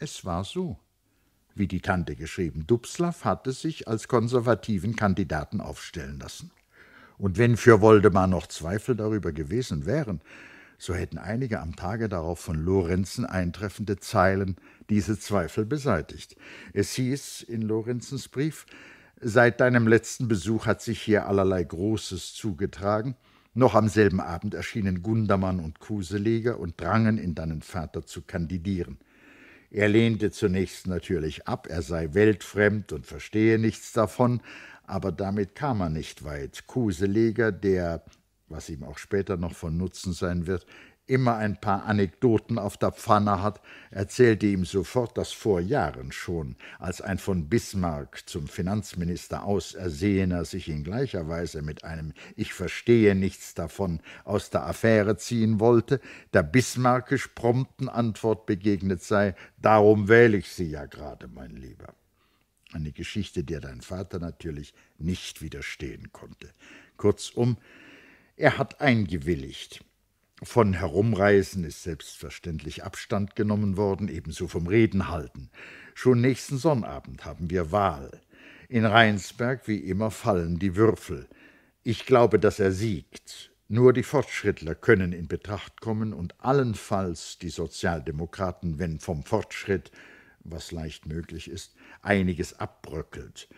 Es war so, wie die Tante geschrieben. Dubslav hatte sich als konservativen Kandidaten aufstellen lassen. Und wenn für Woldemar noch Zweifel darüber gewesen wären, so hätten einige am Tage darauf von Lorenzen eintreffende Zeilen diese Zweifel beseitigt. Es hieß in Lorenzens Brief, Seit deinem letzten Besuch hat sich hier allerlei Großes zugetragen. Noch am selben Abend erschienen Gundermann und Kuseleger und drangen in deinen Vater zu kandidieren. Er lehnte zunächst natürlich ab, er sei weltfremd und verstehe nichts davon, aber damit kam er nicht weit. Kuseleger, der, was ihm auch später noch von Nutzen sein wird, immer ein paar Anekdoten auf der Pfanne hat, erzählte ihm sofort, dass vor Jahren schon, als ein von Bismarck zum Finanzminister ausersehener sich in gleicher Weise mit einem Ich verstehe nichts davon aus der Affäre ziehen wollte, der Bismarckisch prompten Antwort begegnet sei, darum wähle ich Sie ja gerade, mein Lieber. Eine Geschichte, der dein Vater natürlich nicht widerstehen konnte. Kurzum, er hat eingewilligt. Von Herumreisen ist selbstverständlich Abstand genommen worden, ebenso vom Reden halten. Schon nächsten Sonnabend haben wir Wahl. In Rheinsberg wie immer fallen die Würfel. Ich glaube, dass er siegt. Nur die Fortschrittler können in Betracht kommen und allenfalls die Sozialdemokraten, wenn vom Fortschritt, was leicht möglich ist, einiges abbröckelt.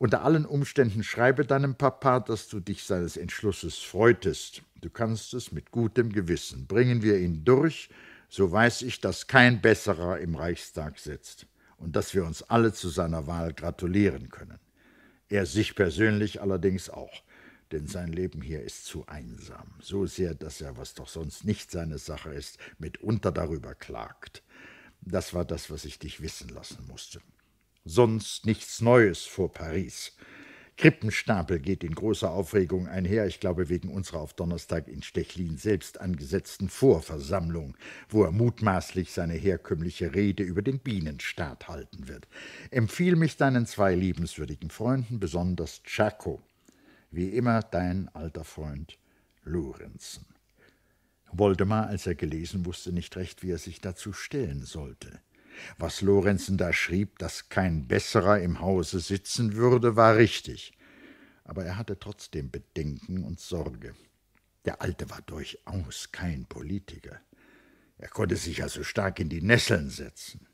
Unter allen Umständen schreibe deinem Papa, dass du dich seines Entschlusses freutest. Du kannst es mit gutem Gewissen. Bringen wir ihn durch, so weiß ich, dass kein Besserer im Reichstag sitzt und dass wir uns alle zu seiner Wahl gratulieren können. Er sich persönlich allerdings auch, denn sein Leben hier ist zu einsam, so sehr, dass er, was doch sonst nicht seine Sache ist, mitunter darüber klagt. Das war das, was ich dich wissen lassen musste sonst nichts Neues vor Paris. Krippenstapel geht in großer Aufregung einher, ich glaube wegen unserer auf Donnerstag in Stechlin selbst angesetzten Vorversammlung, wo er mutmaßlich seine herkömmliche Rede über den Bienenstaat halten wird. Empfiehl mich deinen zwei liebenswürdigen Freunden, besonders Chaco. Wie immer dein alter Freund Lorenzen. Woldemar, als er gelesen wusste, nicht recht, wie er sich dazu stellen sollte. Was Lorenzen da schrieb, dass kein besserer im Hause sitzen würde, war richtig. Aber er hatte trotzdem Bedenken und Sorge. Der Alte war durchaus kein Politiker. Er konnte sich also stark in die Nesseln setzen.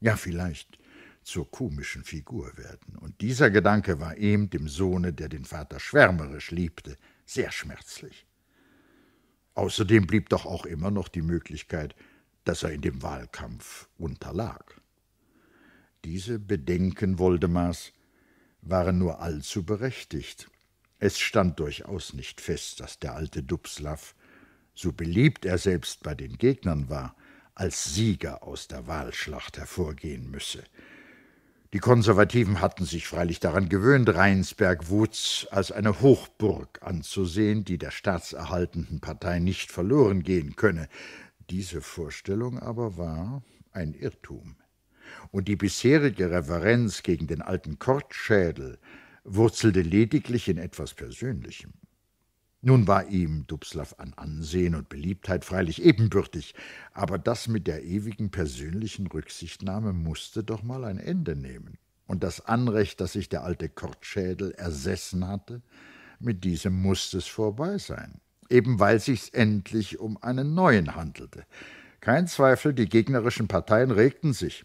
Ja, vielleicht zur komischen Figur werden. Und dieser Gedanke war ihm, dem Sohne, der den Vater schwärmerisch liebte, sehr schmerzlich. Außerdem blieb doch auch immer noch die Möglichkeit, dass er in dem Wahlkampf unterlag. Diese Bedenken Woldemars waren nur allzu berechtigt. Es stand durchaus nicht fest, dass der alte Dubslav, so beliebt er selbst bei den Gegnern war, als Sieger aus der Wahlschlacht hervorgehen müsse. Die Konservativen hatten sich freilich daran gewöhnt, Rheinsberg-Wutz als eine Hochburg anzusehen, die der staatserhaltenden Partei nicht verloren gehen könne. Diese Vorstellung aber war ein Irrtum, und die bisherige Reverenz gegen den alten Kortschädel wurzelte lediglich in etwas Persönlichem. Nun war ihm Dubslav an Ansehen und Beliebtheit freilich ebenbürtig, aber das mit der ewigen persönlichen Rücksichtnahme musste doch mal ein Ende nehmen. Und das Anrecht, das sich der alte Kortschädel ersessen hatte, mit diesem musste es vorbei sein eben weil sich's endlich um einen neuen handelte. Kein Zweifel, die gegnerischen Parteien regten sich.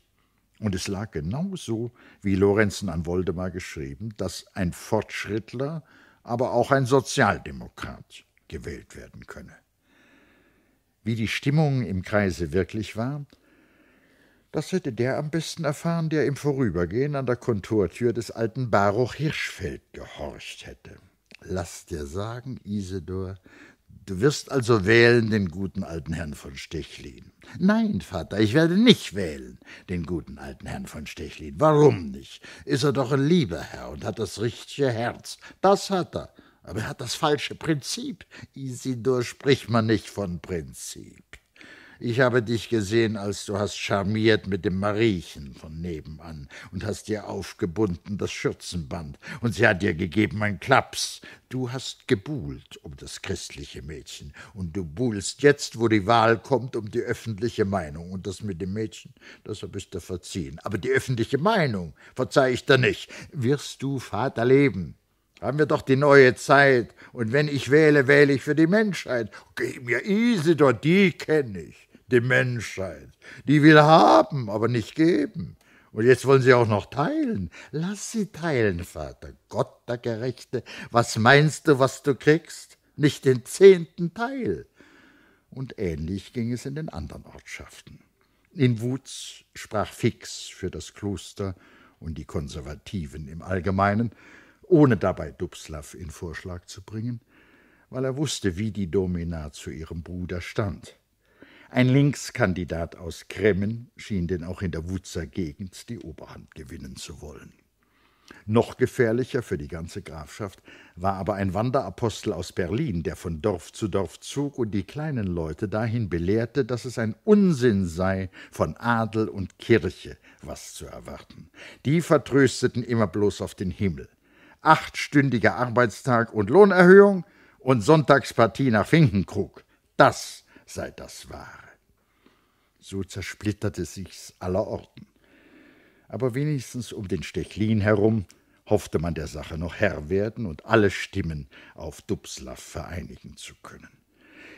Und es lag genau so, wie Lorenzen an Woldemar geschrieben, dass ein Fortschrittler, aber auch ein Sozialdemokrat gewählt werden könne. Wie die Stimmung im Kreise wirklich war, das hätte der am besten erfahren, der im Vorübergehen an der Kontortür des alten Baruch Hirschfeld gehorcht hätte. Lass dir sagen, Isidor, Du wirst also wählen den guten alten Herrn von Stechlin. Nein, Vater, ich werde nicht wählen den guten alten Herrn von Stechlin. Warum nicht? Ist er doch ein lieber Herr und hat das richtige Herz. Das hat er. Aber er hat das falsche Prinzip. Isidor spricht man nicht von Prinzip. Ich habe dich gesehen, als du hast charmiert mit dem Mariechen von nebenan und hast ihr aufgebunden das Schürzenband, und sie hat dir gegeben einen Klaps. Du hast gebuhlt um das christliche Mädchen, und du buhlst jetzt, wo die Wahl kommt, um die öffentliche Meinung. Und das mit dem Mädchen, das hab ich verziehen. Aber die öffentliche Meinung verzeih ich dir nicht. Wirst du Vater leben? Haben wir doch die neue Zeit, und wenn ich wähle, wähle ich für die Menschheit. Geh mir Isidor, die kenne ich die Menschheit. Die will haben, aber nicht geben. Und jetzt wollen sie auch noch teilen. Lass sie teilen, Vater Gott der Gerechte. Was meinst du, was du kriegst? Nicht den zehnten Teil. Und ähnlich ging es in den anderen Ortschaften. In Wutz sprach Fix für das Kloster und die Konservativen im Allgemeinen, ohne dabei Dubslav in Vorschlag zu bringen, weil er wusste, wie die Domina zu ihrem Bruder stand. Ein Linkskandidat aus Kremmen schien denn auch in der Wutzer Gegend die Oberhand gewinnen zu wollen. Noch gefährlicher für die ganze Grafschaft war aber ein Wanderapostel aus Berlin, der von Dorf zu Dorf zog und die kleinen Leute dahin belehrte, dass es ein Unsinn sei, von Adel und Kirche was zu erwarten. Die vertrösteten immer bloß auf den Himmel. Achtstündiger Arbeitstag und Lohnerhöhung und Sonntagspartie nach Finkenkrug. Das sei das wahre. So zersplitterte sich's allerorten. Aber wenigstens um den Stechlin herum hoffte man der Sache noch Herr werden und alle Stimmen auf Dubslav vereinigen zu können.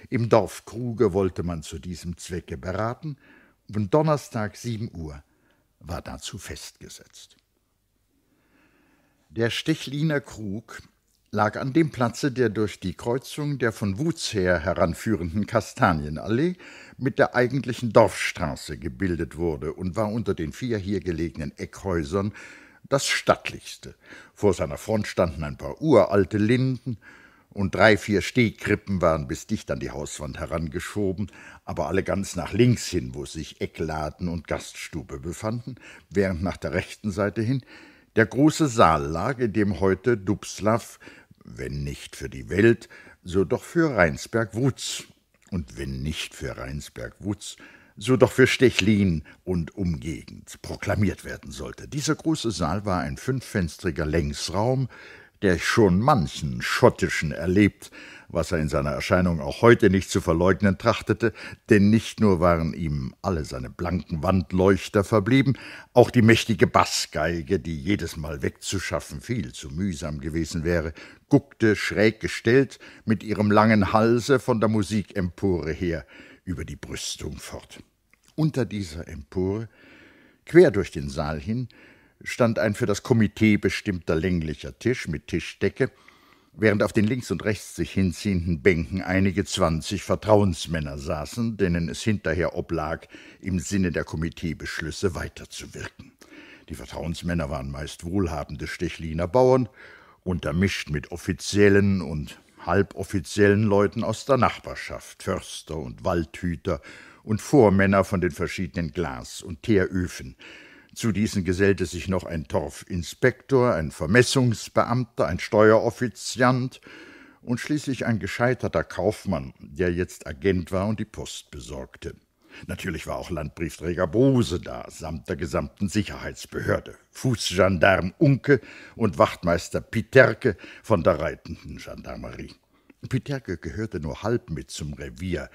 Im Dorfkruge wollte man zu diesem Zwecke beraten, und Donnerstag 7 Uhr war dazu festgesetzt. Der Stechliner Krug lag an dem Platze der durch die Kreuzung der von Wutz her heranführenden Kastanienallee mit der eigentlichen Dorfstraße gebildet wurde und war unter den vier hier gelegenen Eckhäusern das stattlichste. Vor seiner Front standen ein paar uralte Linden, und drei, vier Stehkrippen waren bis dicht an die Hauswand herangeschoben, aber alle ganz nach links hin, wo sich Eckladen und Gaststube befanden, während nach der rechten Seite hin der große Saal lag, in dem heute Dubslav, wenn nicht für die Welt, so doch für Rheinsberg-Wutz und wenn nicht für Rheinsberg-Wutz, so doch für Stechlin und Umgegend proklamiert werden sollte. Dieser große Saal war ein fünffenstriger Längsraum, der schon manchen schottischen erlebt, was er in seiner Erscheinung auch heute nicht zu verleugnen trachtete, denn nicht nur waren ihm alle seine blanken Wandleuchter verblieben, auch die mächtige Bassgeige, die jedes Mal wegzuschaffen viel zu mühsam gewesen wäre, guckte schräg gestellt mit ihrem langen Halse von der Musikempore her über die Brüstung fort. Unter dieser Empore, quer durch den Saal hin, stand ein für das Komitee bestimmter länglicher Tisch mit Tischdecke, während auf den links und rechts sich hinziehenden Bänken einige zwanzig Vertrauensmänner saßen, denen es hinterher oblag, im Sinne der Komiteebeschlüsse weiterzuwirken. Die Vertrauensmänner waren meist wohlhabende Stechliner Bauern, untermischt mit offiziellen und halboffiziellen Leuten aus der Nachbarschaft, Förster und Waldhüter und Vormänner von den verschiedenen Glas- und Teeröfen, zu diesen gesellte sich noch ein Torfinspektor, ein Vermessungsbeamter, ein Steueroffiziant und schließlich ein gescheiterter Kaufmann, der jetzt Agent war und die Post besorgte. Natürlich war auch Landbriefträger Brose da, samt der gesamten Sicherheitsbehörde, Fußgendarm Unke und Wachtmeister Piterke von der reitenden Gendarmerie. Piterke gehörte nur halb mit zum Revier,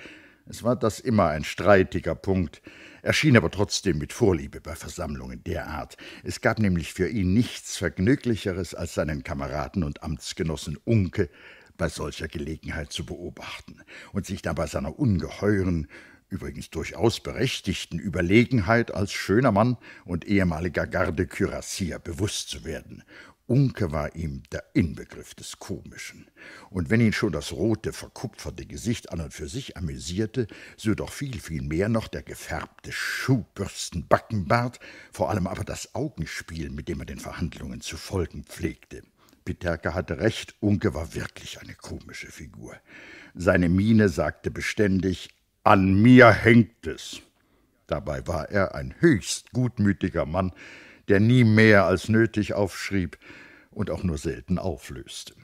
es war das immer ein streitiger Punkt. erschien aber trotzdem mit Vorliebe bei Versammlungen der Art. Es gab nämlich für ihn nichts Vergnüglicheres, als seinen Kameraden und Amtsgenossen Unke bei solcher Gelegenheit zu beobachten und sich dabei seiner ungeheuren, übrigens durchaus berechtigten Überlegenheit als schöner Mann und ehemaliger Garde-Kürassier bewusst zu werden Unke war ihm der Inbegriff des Komischen. Und wenn ihn schon das rote, verkupferte Gesicht an und für sich amüsierte, so doch viel, viel mehr noch der gefärbte Schuhbürstenbackenbart, vor allem aber das Augenspiel, mit dem er den Verhandlungen zu folgen pflegte. Peterka hatte recht, Unke war wirklich eine komische Figur. Seine Miene sagte beständig: An mir hängt es. Dabei war er ein höchst gutmütiger Mann, der nie mehr als nötig aufschrieb und auch nur selten auflöste.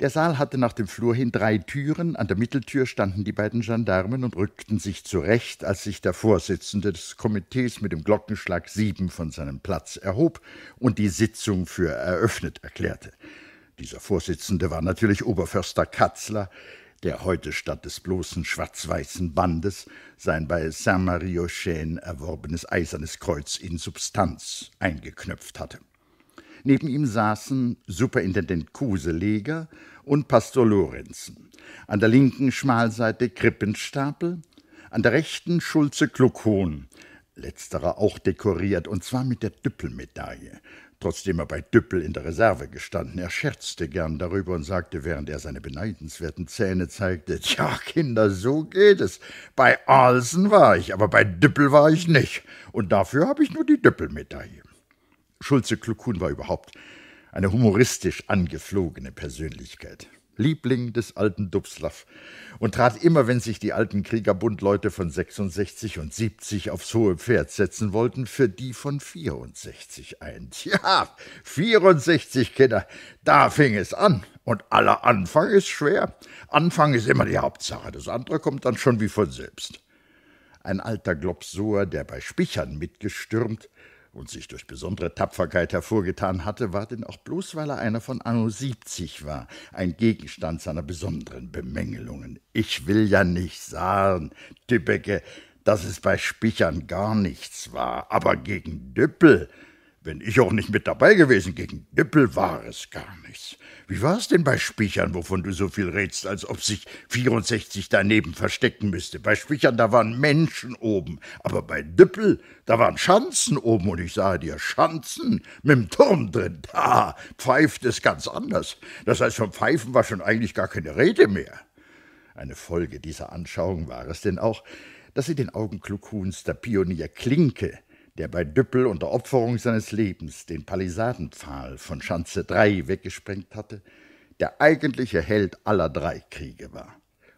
Der Saal hatte nach dem Flur hin drei Türen. An der Mitteltür standen die beiden Gendarmen und rückten sich zurecht, als sich der Vorsitzende des Komitees mit dem Glockenschlag sieben von seinem Platz erhob und die Sitzung für eröffnet erklärte. Dieser Vorsitzende war natürlich Oberförster Katzler, der heute statt des bloßen schwarz-weißen Bandes sein bei Saint-Marie-aux-Chênes erworbenes eisernes Kreuz in Substanz eingeknöpft hatte. Neben ihm saßen Superintendent Kuseleger und Pastor Lorenzen. An der linken Schmalseite Krippenstapel, an der rechten Schulze Kluckhohn, letzterer auch dekoriert, und zwar mit der Düppel-Medaille, trotzdem er bei Düppel in der Reserve gestanden. Er scherzte gern darüber und sagte, während er seine beneidenswerten Zähne zeigte, Tja, Kinder, so geht es. Bei Arlsen war ich, aber bei Düppel war ich nicht, und dafür habe ich nur die Düppel-Medaille. Schulze Kluckhuhn war überhaupt eine humoristisch angeflogene Persönlichkeit. Liebling des alten Dubslav, und trat immer, wenn sich die alten Kriegerbundleute von 66 und 70 aufs hohe Pferd setzen wollten, für die von 64 ein. Ja, 64 Kinder, da fing es an. Und aller Anfang ist schwer. Anfang ist immer die Hauptsache, das andere kommt dann schon wie von selbst. Ein alter Globsoer, der bei Spichern mitgestürmt, und sich durch besondere Tapferkeit hervorgetan hatte, war denn auch bloß, weil er einer von Anno 70 war, ein Gegenstand seiner besonderen Bemängelungen. Ich will ja nicht sagen, Tübbecke, dass es bei Spichern gar nichts war, aber gegen Düppel, bin ich auch nicht mit dabei gewesen, gegen Nippel war es gar nichts. Wie war es denn bei Spichern, wovon du so viel redst, als ob sich 64 daneben verstecken müsste? Bei Spichern, da waren Menschen oben, aber bei Düppel, da waren Schanzen oben, und ich sage dir, Schanzen mit dem Turm drin, da pfeift es ganz anders. Das heißt, vom Pfeifen war schon eigentlich gar keine Rede mehr. Eine Folge dieser Anschauung war es denn auch, dass sie den Augen der Pionier Klinke der bei Düppel unter Opferung seines Lebens den Palisadenpfahl von Schanze 3 weggesprengt hatte, der eigentliche Held aller drei Kriege war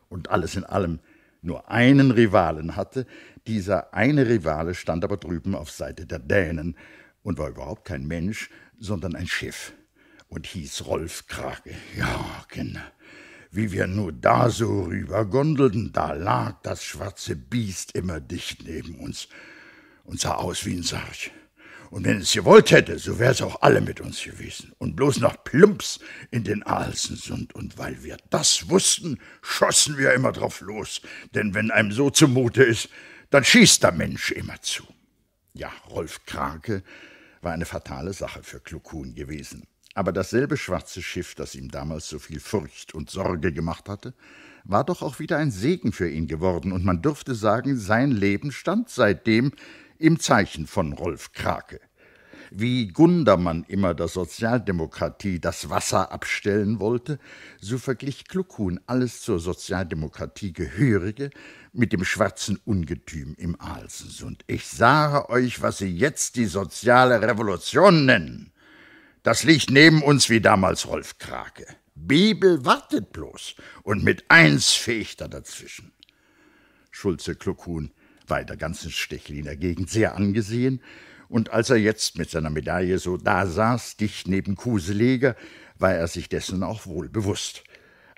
und alles in allem nur einen Rivalen hatte. Dieser eine Rivale stand aber drüben auf Seite der Dänen und war überhaupt kein Mensch, sondern ein Schiff und hieß Rolf Krake. Ja, genau. Wie wir nur da so rübergondelten, da lag das schwarze Biest immer dicht neben uns und sah aus wie ein Sarg. Und wenn es gewollt hätte, so wär's auch alle mit uns gewesen. Und bloß noch Plumps in den Alsensund. Und weil wir das wussten, schossen wir immer drauf los. Denn wenn einem so zumute ist, dann schießt der Mensch immer zu. Ja, Rolf Krake war eine fatale Sache für Klukun gewesen. Aber dasselbe schwarze Schiff, das ihm damals so viel Furcht und Sorge gemacht hatte, war doch auch wieder ein Segen für ihn geworden, und man dürfte sagen, sein Leben stand seitdem im Zeichen von Rolf Krake. Wie Gundermann immer der Sozialdemokratie das Wasser abstellen wollte, so verglich Kluckhuhn alles zur Sozialdemokratie Gehörige mit dem schwarzen Ungetüm im Alsensund. Ich sage euch, was sie jetzt die soziale Revolution nennen. Das liegt neben uns wie damals Rolf Krake. Bibel wartet bloß und mit eins fegt er dazwischen. Schulze Kluckhuhn war der ganzen Stechliner Gegend sehr angesehen, und als er jetzt mit seiner Medaille so da saß, dicht neben Kuseleger, war er sich dessen auch wohl bewusst.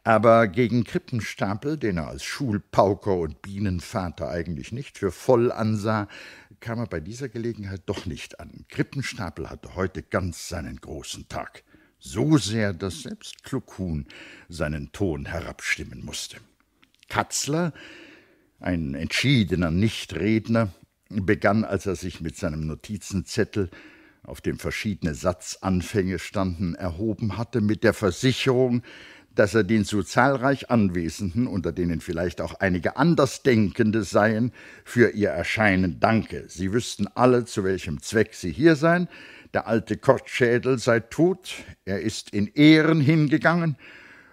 Aber gegen Krippenstapel, den er als Schulpauker und Bienenvater eigentlich nicht für voll ansah, kam er bei dieser Gelegenheit doch nicht an. Krippenstapel hatte heute ganz seinen großen Tag. So sehr, dass selbst Kluckhuhn seinen Ton herabstimmen musste. Katzler, ein entschiedener Nichtredner, begann, als er sich mit seinem Notizenzettel, auf dem verschiedene Satzanfänge standen, erhoben hatte, mit der Versicherung, dass er den so zahlreich Anwesenden, unter denen vielleicht auch einige Andersdenkende seien, für ihr Erscheinen danke. Sie wüssten alle, zu welchem Zweck sie hier seien. Der alte Kortschädel sei tot, er ist in Ehren hingegangen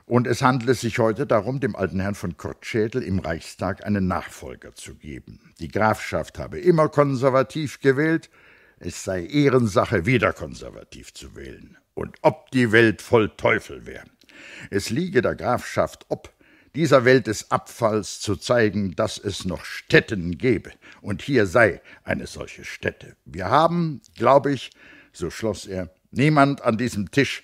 und es handle sich heute darum, dem alten Herrn von Kurtschädel im Reichstag einen Nachfolger zu geben. Die Grafschaft habe immer konservativ gewählt, es sei Ehrensache, wieder konservativ zu wählen. Und ob die Welt voll Teufel wäre. Es liege der Grafschaft ob, dieser Welt des Abfalls zu zeigen, dass es noch Städten gebe. Und hier sei eine solche Stätte. Wir haben, glaube ich, so schloss er, niemand an diesem Tisch,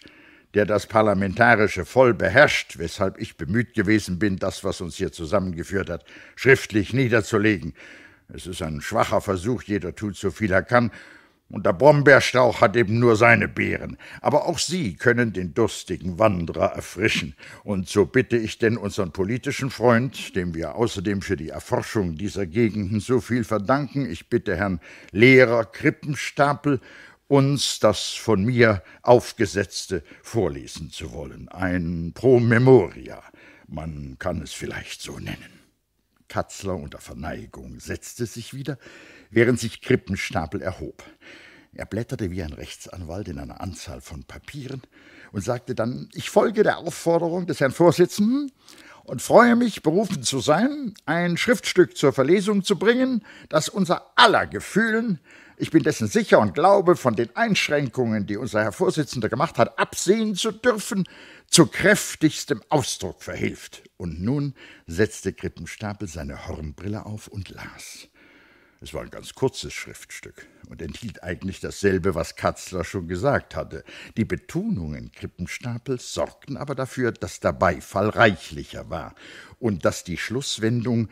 der das parlamentarische Voll beherrscht, weshalb ich bemüht gewesen bin, das, was uns hier zusammengeführt hat, schriftlich niederzulegen. Es ist ein schwacher Versuch, jeder tut so viel er kann, und der Brombeerstrauch hat eben nur seine Beeren. Aber auch sie können den durstigen Wanderer erfrischen. Und so bitte ich denn unseren politischen Freund, dem wir außerdem für die Erforschung dieser Gegenden so viel verdanken, ich bitte Herrn Lehrer Krippenstapel uns das von mir aufgesetzte vorlesen zu wollen. Ein Pro Memoria, man kann es vielleicht so nennen. Katzler unter Verneigung setzte sich wieder, während sich Krippenstapel erhob. Er blätterte wie ein Rechtsanwalt in einer Anzahl von Papieren und sagte dann, ich folge der Aufforderung des Herrn Vorsitzenden und freue mich, berufen zu sein, ein Schriftstück zur Verlesung zu bringen, das unser aller Gefühlen ich bin dessen sicher und glaube, von den Einschränkungen, die unser Herr Vorsitzender gemacht hat, absehen zu dürfen, zu kräftigstem Ausdruck verhilft. Und nun setzte Krippenstapel seine Hornbrille auf und las. Es war ein ganz kurzes Schriftstück und enthielt eigentlich dasselbe, was Katzler schon gesagt hatte. Die Betonungen Krippenstapels sorgten aber dafür, dass der Beifall reichlicher war und dass die Schlusswendung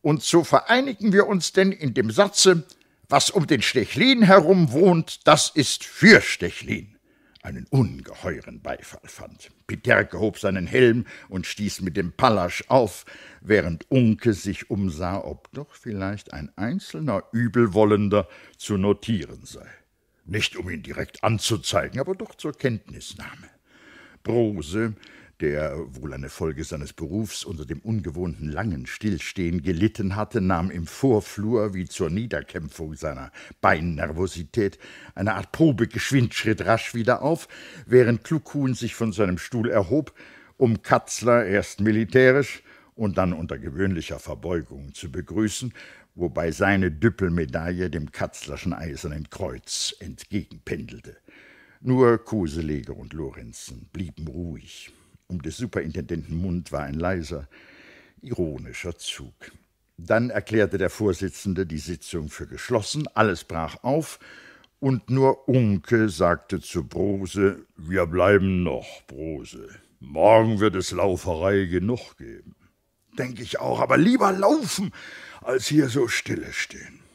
»Und so vereinigen wir uns denn in dem Satze, was um den Stechlin herum wohnt, das ist für Stechlin. Einen ungeheuren Beifall fand. Piterke hob seinen Helm und stieß mit dem Pallasch auf, während Unke sich umsah, ob doch vielleicht ein einzelner Übelwollender zu notieren sei. Nicht um ihn direkt anzuzeigen, aber doch zur Kenntnisnahme. Brose, der wohl eine Folge seines Berufs unter dem ungewohnten langen Stillstehen gelitten hatte, nahm im Vorflur, wie zur Niederkämpfung seiner Beinnervosität, eine Art Probegeschwindschritt rasch wieder auf, während Kluckhuhn sich von seinem Stuhl erhob, um Katzler erst militärisch und dann unter gewöhnlicher Verbeugung zu begrüßen, wobei seine Düppelmedaille dem Katzlerschen Eisernen Kreuz entgegenpendelte. Nur Kuselege und Lorenzen blieben ruhig. Um des Superintendenten Mund war ein leiser, ironischer Zug. Dann erklärte der Vorsitzende die Sitzung für geschlossen, alles brach auf, und nur Unke sagte zu Brose: Wir bleiben noch, Brose. Morgen wird es Lauferei genug geben. Denke ich auch, aber lieber laufen, als hier so stille stehen.